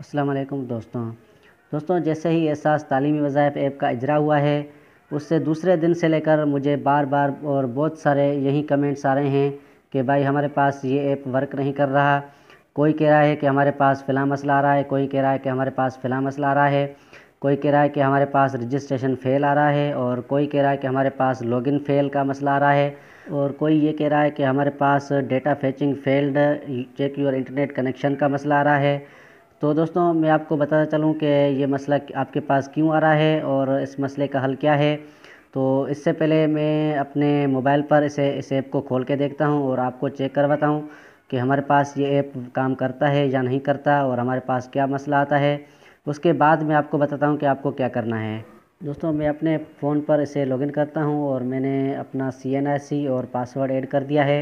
असलकम दोस्तों दोस्तों जैसे ही एहसास तालीमी वज़ाइफ ऐप का इजरा हुआ है उससे दूसरे दिन से लेकर मुझे बार बार और बहुत सारे यही कमेंट्स आ रहे हैं कि भाई हमारे पास ये ऐप वर्क नहीं कर रहा कोई कह रहा है कि हमारे पास फ़िलहाल मसला आ रहा है कोई कह रहा है कि हमारे पास फ़िलहाल मसला आ रहा है कोई कह रहा है कि हमारे पास रजिस्ट्रेशन फ़ेल आ रहा है और कोई कह रहा है कि हमारे पास लॉगिन फ़ेल का मसला आ रहा है और कोई ये कह रहा है कि हमारे पास data fetching failed check your internet connection का मसला आ रहा है तो दोस्तों मैं आपको बताना चलूँ कि ये मसला आपके पास क्यों आ रहा है और इस मसले का हल क्या है तो इससे पहले मैं अपने मोबाइल पर इसे इस ऐप को खोल के देखता हूँ और आपको चेक करवाता हूँ कि हमारे पास ये ऐप काम करता है या नहीं करता और हमारे पास क्या मसला आता है उसके बाद मैं आपको बताता हूँ कि आपको क्या करना है दोस्तों मैं अपने फ़ोन पर इसे लॉगिन करता हूँ और मैंने अपना सी और पासवर्ड ऐड कर दिया है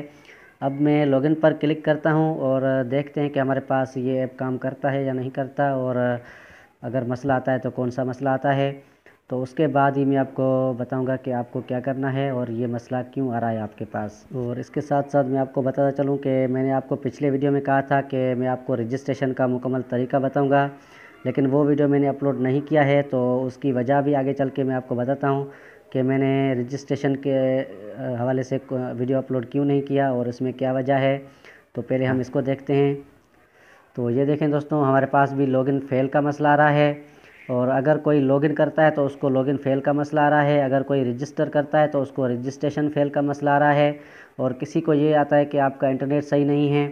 अब मैं लॉगिन पर क्लिक करता हूँ और देखते हैं कि हमारे पास ये ऐप काम करता है या नहीं करता और अगर मसला आता है तो कौन सा मसला आता है तो उसके बाद ही मैं आपको बताऊंगा कि आपको क्या करना है और ये मसला क्यों आ रहा है आपके पास और इसके साथ साथ मैं आपको बताता चलूँ कि मैंने आपको पिछले वीडियो में कहा था कि मैं आपको रजिस्ट्रेशन का मुकम्मल तरीका बताऊँगा लेकिन वो वीडियो मैंने अपलोड नहीं किया है तो उसकी वजह भी आगे चल के मैं आपको बताता हूँ कि मैंने रजिस्ट्रेशन के हवाले से वीडियो अपलोड क्यों नहीं किया और इसमें क्या वजह है तो पहले हम इसको देखते हैं तो ये देखें दोस्तों हमारे पास भी लॉगिन फेल का मसला आ रहा है और अगर कोई लॉगिन करता है तो उसको लॉगिन फेल का मसला आ रहा है अगर कोई रजिस्टर करता है तो उसको रजिस्ट्रेशन फेल का मसला आ रहा है और किसी को ये आता है कि आपका इंटरनेट सही नहीं है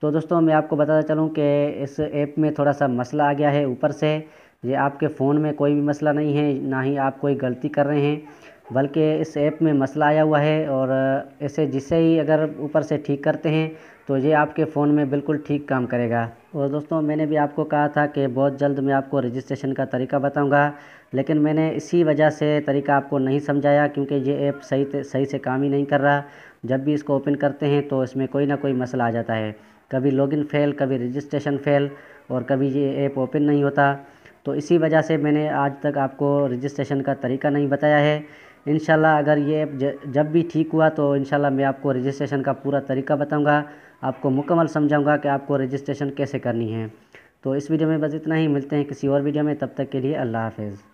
तो दोस्तों मैं आपको बताता चलूँ कि इस ऐप में थोड़ा सा मसला आ गया है ऊपर से ये आपके फ़ोन में कोई भी मसला नहीं है ना ही आप कोई गलती कर रहे हैं बल्कि इस ऐप में मसला आया हुआ है और ऐसे जिसे ही अगर ऊपर से ठीक करते हैं तो ये आपके फ़ोन में बिल्कुल ठीक काम करेगा और दोस्तों मैंने भी आपको कहा था कि बहुत जल्द मैं आपको रजिस्ट्रेशन का तरीका बताऊंगा लेकिन मैंने इसी वजह से तरीका आपको नहीं समझाया क्योंकि ये ऐप सही सही से काम ही नहीं कर रहा जब भी इसको ओपन करते हैं तो इसमें कोई ना कोई मसला आ जाता है कभी लॉगिन फ़ेल कभी रजिस्ट्रेशन फ़ेल और कभी ये ऐप ओपन नहीं होता तो इसी वजह से मैंने आज तक आपको रजिस्ट्रेशन का तरीका नहीं बताया है इन अगर ये जब भी ठीक हुआ तो इन मैं आपको रजिस्ट्रेशन का पूरा तरीका बताऊँगा आपको मुकम्मल समझाऊँगा कि आपको रजिस्ट्रेशन कैसे करनी है तो इस वीडियो में बस इतना ही मिलते हैं किसी और वीडियो में तब तक के लिए अल्लाह हाफिज़